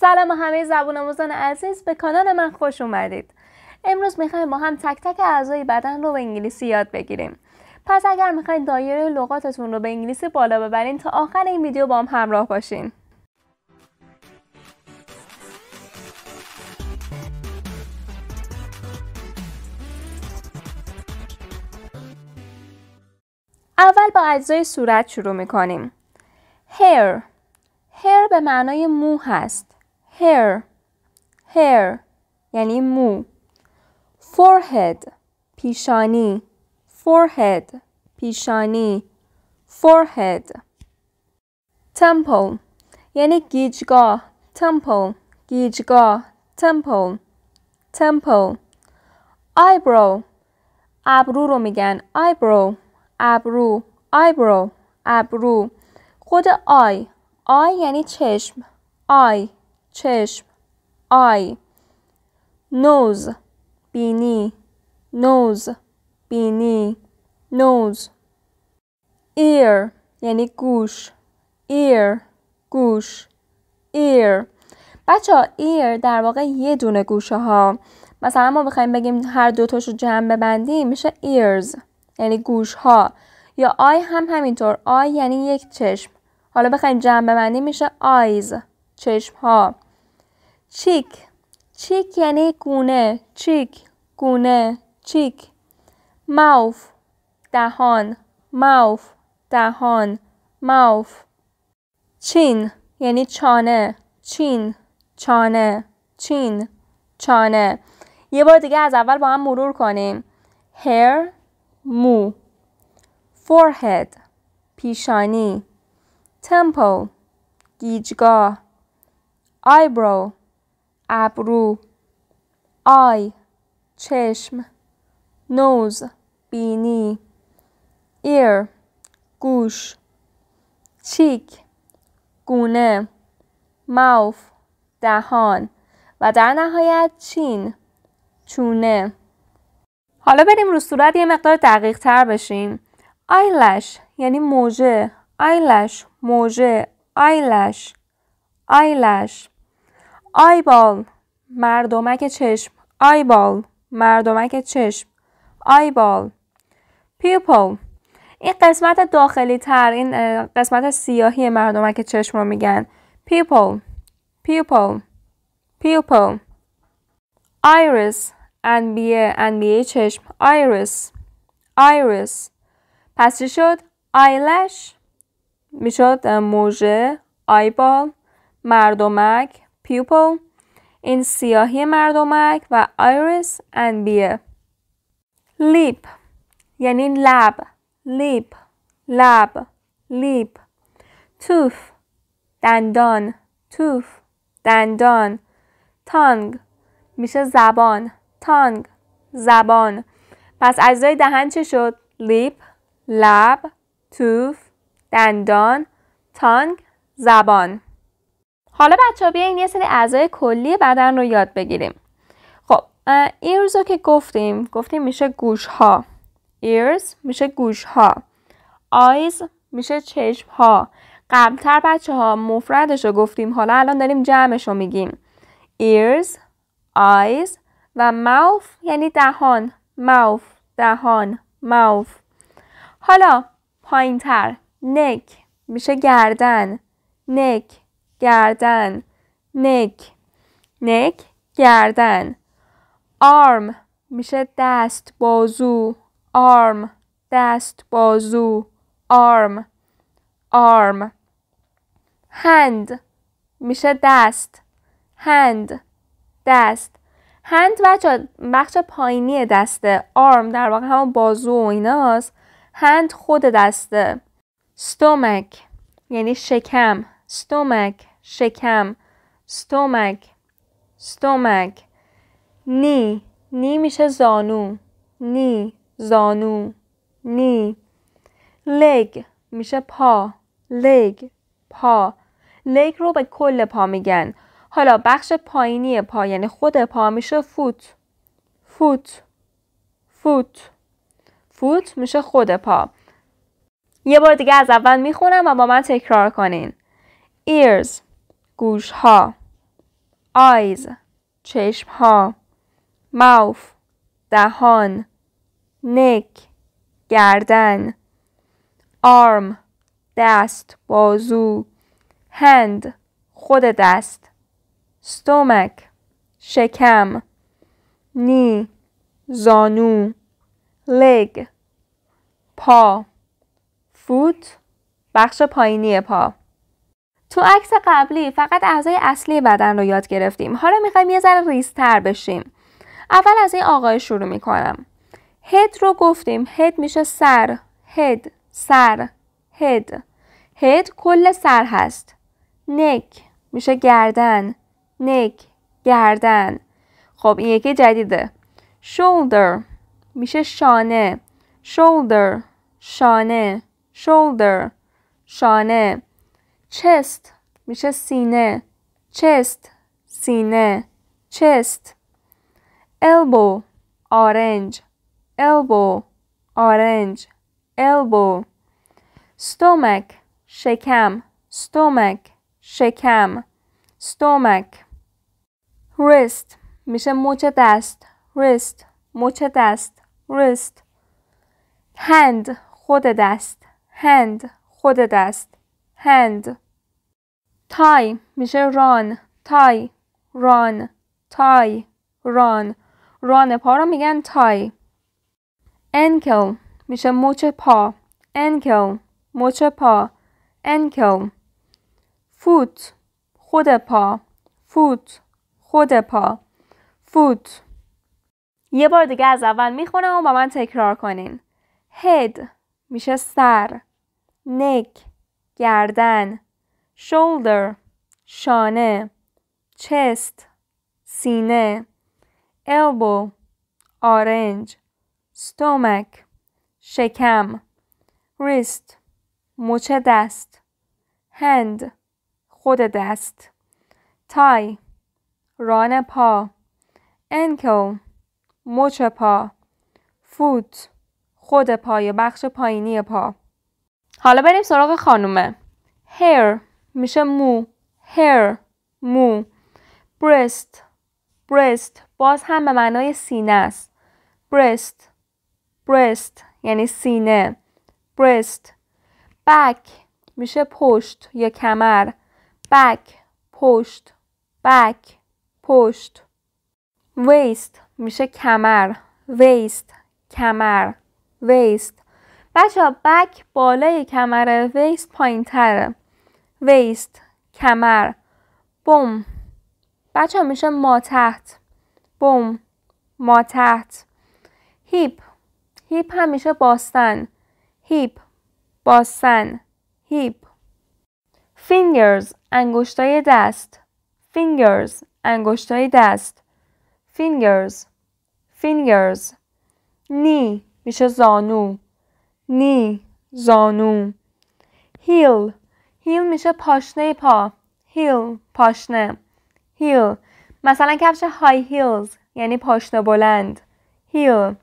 سلام همه زبون آموزان عزیز به کانال من خوش اومدید امروز میخوایم ما هم تک تک اعضای بدن رو به انگلیسی یاد بگیریم پس اگر میخواید دایره لغاتتون رو به انگلیسی بالا ببرین تا آخر این ویدیو با هم همراه باشین اول با اجزای صورت شروع میکنیم hair hair به معنای مو هست hair hair یعنی مو forehead پیشانی forehead پیشانی forehead temple یعنی گیجگاه temple گیجگاه temple temple eyebrow ابرو رو میگن eyebrow ابرو eyebrow ابرو خود آی آی یعنی چشم آی چشم آی نوز بینی نوز بینی نوز ایر یعنی گوش ایر گوش ایر بچه ها ایر در واقع یه دونه گوشه ها مثلا ما بخوایم بگیم هر دوتاش رو جمع ببندیم میشه ایرز یعنی گوش ها یا آی هم همینطور آی یعنی یک چشم حالا بخوایم جمع ببندیم میشه آیز چشم ها چیک چیک یعنی گونه چیک گونه چیک ماوف دهان ماوف دهان ماوف چین یعنی چانه چین چانه چین چانه یه بار دیگه از اول با هم مرور کنیم هر مو فورهد پیشانی temple گیجگاه eyebrow ابرو آی چشم نوز بینی ایر گوش چیک گونه ماوف دهان و در نهایت چین چونه حالا بریم رو صورت یه مقدار دقیق تر بشیم آیلش یعنی موجه آیلش موجه آیلش آیلش آیبال مردمک چشم آیبال مردمک چشم آیبال پیپل این قسمت داخلی تر این قسمت سیاهی مردمک چشم رو میگن پیپل پیپل پیپل آیریس انبیه انبیه چشم آیریس آیریس پس چی شد آیلش میشد موژه آیبال مردمک پیوپل این سیاهی مردمک و اند بیه. لیپ یعنی لب لیپ لب لیپ توف دندان توف دندان تانگ میشه زبان تانگ زبان پس اجزای دهن چه شد؟ لیپ لب توف دندان تانگ زبان حالا بچه ها بیاین یه سری اعضای کلی بدن رو یاد بگیریم خب ایرز رو که گفتیم گفتیم میشه گوش ها ears میشه گوش ها eyes میشه چشم ها قبلتر بچه ها مفردش رو گفتیم حالا الان داریم جمعش رو میگیم ears eyes و mouth یعنی دهان mouth دهان mouth حالا پایین تر نک میشه گردن نک گردن نک نک گردن آرم میشه دست بازو آرم دست بازو آرم آرم هند میشه دست هند دست هند بچه بخش پایینی دسته آرم در واقع همون بازو و ایناست هند خود دسته ستومک یعنی شکم stomach شکم stomach stomach نی نی میشه زانو نی زانو نی leg میشه پا leg پا leg رو به کل پا میگن حالا بخش پایینی پا یعنی خود پا میشه فوت فوت فوت فوت میشه خود پا یه بار دیگه از اول میخونم و با من تکرار کنین ears گوش ها eyes چشم ها mouth دهان neck گردن arm دست بازو hand خود دست stomach شکم نی زانو لگ پا فوت بخش پایینی پا تو عکس قبلی فقط اعضای اصلی بدن رو یاد گرفتیم حالا میخوایم یه ذره ریزتر بشیم اول از این آقای شروع میکنم هد رو گفتیم هد میشه سر هد سر هد هد کل سر هست نک میشه گردن نک گردن خب این یکی جدیده شولدر میشه شانه شولدر شانه شولدر شانه چست میشه سینه چست سینه چست البو آرنج البو آرنج البو ستومک شکم ستومک شکم ستومک ریست میشه مچ دست ریست مچ دست ریست هند خود دست هند خود دست hand تای میشه ران تای ران تای ران ران پا رو میگن تای انکل میشه مچ پا انکل مچ پا ankle فوت خود پا فوت خود پا فوت یه بار دیگه از اول میخونم و با من تکرار کنین هد میشه سر نک گردن shoulder شانه چست سینه elbow آرنج stomach شکم ریست مچ دست هند خود دست تای ران پا ankle مچ پا فوت خود پای بخش پایینی پا حالا بریم سراغ خانومه hair میشه مو hair مو breast breast باز هم به معنای سینه است breast breast یعنی سینه breast back میشه پشت یا کمر back پشت back پشت waist میشه کمر waist کمر waist بچه بک بالای کمر ویست پایین تره ویست کمر بوم بچه میشه ما تحت بوم ما تحت هیپ هیپ میشه باستن هیپ باستن هیپ فینگرز انگشتای دست فینگرز انگشتای دست فینگرز فینگرز نی میشه زانو نی زانو هیل هیل میشه پاشنه پا هیل پاشنه هیل مثلا کفش های هیلز یعنی پاشنه بلند هیل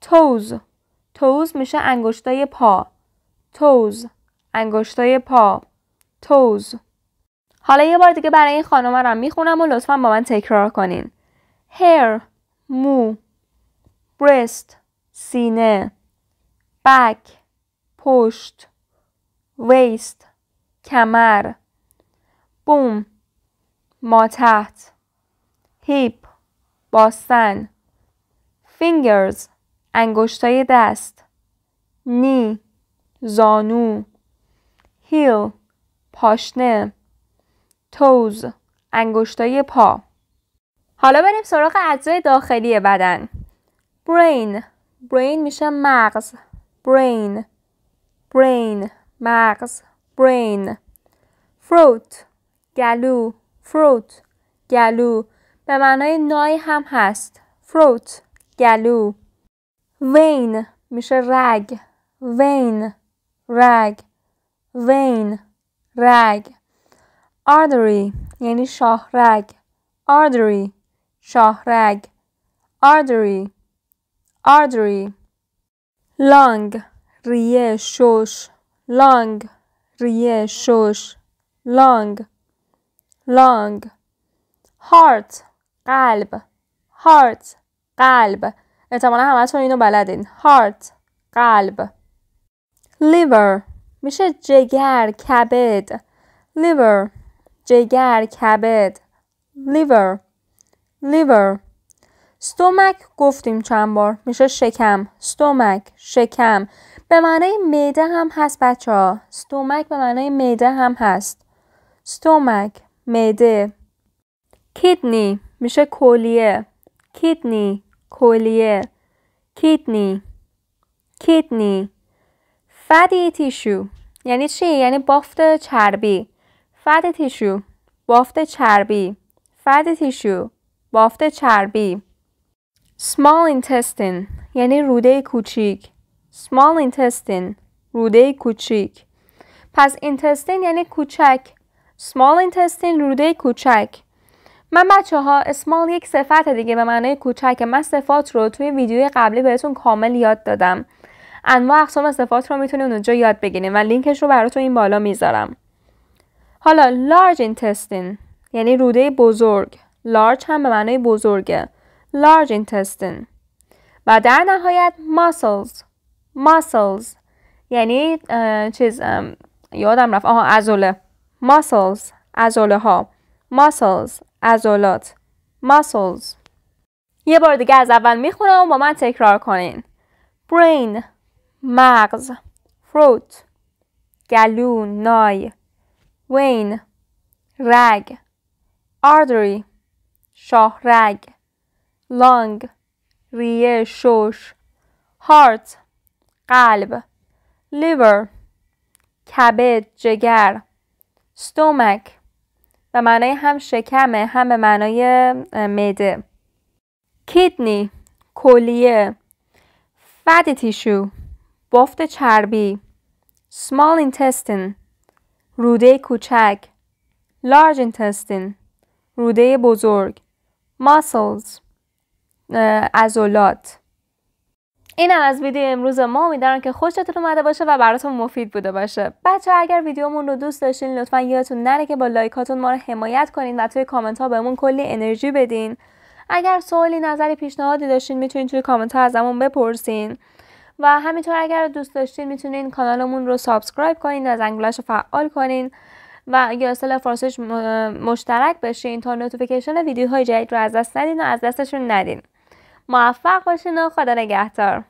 توز توز میشه انگشتای پا توز انگشتای پا توز حالا یه بار دیگه برای این خانم را میخونم و لطفا با من تکرار کنین hair مو برست سینه بک پشت ویست کمر بوم ماتحت هیپ باستن فینگرز انگشتای دست نی زانو هیل پاشنه توز انگشتای پا حالا بریم سراغ اجزای داخلی بدن برین برین میشه مغز brain brain مغز brain throat گلو throat گلو به معنای نای هم هست throat گلو vein میشه رگ vein رگ vein رگ artery یعنی شاهرگ artery شاهرگ artery artery لانگ ریه شش لانگ ریه شش لانگ لانگ هارت قلب هارت قلب احتمالا تون اینو بلدین هارت قلب لیور میشه جگر کبد لیور جگر کبد لیور لیور ستومک گفتیم چند بار میشه شکم ستومک شکم به معنای معده هم هست بچه ها ستومک به معنای معده هم هست ستومک معده کیدنی میشه کلیه کیدنی کلیه کیدنی کیدنی فدی تیشو یعنی چی؟ یعنی بافت چربی فدی تیشو بافت چربی فدی تیشو بافت چربی small intestine یعنی روده کوچیک small intestine روده کوچیک پس intestine یعنی کوچک small intestine روده کوچک من بچه ها small یک صفت دیگه به معنای کوچک من صفات رو توی ویدیوی قبلی بهتون کامل یاد دادم انواع اقسام صفات رو میتونید اونجا یاد بگیریم و لینکش رو براتون این بالا میذارم حالا large intestine یعنی روده بزرگ large هم به معنای بزرگه large intestine و در نهایت muscles muscles یعنی چیز یادم رفت آها ازوله muscles ازوله ها muscles عضلات muscles یه بار دیگه از اول میخونم و با من تکرار کنین brain مغز throat گلو نای وین رگ artery شاهرگ لانگ ریه شوش، هارت قلب لیور کبد جگر ستومک به معنای هم شکمه هم به معنای معده کیدنی کلیه فد تیشو بافت چربی small intestine روده کوچک large intestine روده بزرگ muscles ازولات اینم از ویدیو امروز ما امیدوارم که خوشتون اومده باشه و براتون مفید بوده باشه بچه اگر ویدیومون رو دوست داشتین لطفا یادتون نره که با لایکاتون ما رو حمایت کنین و توی کامنت ها بهمون کلی انرژی بدین اگر سوالی نظری پیشنهادی داشتین میتونین توی کامنت ها ازمون بپرسین و همینطور اگر دوست داشتین میتونین کانالمون رو سابسکرایب کنین و زنگولش رو فعال کنین و یا اصل فارسیش مشترک بشین تا نوتیفیکیشن ویدیوهای جدید رو از دست ندین و از دستشون ندین موفق باشین و خدا نگهدار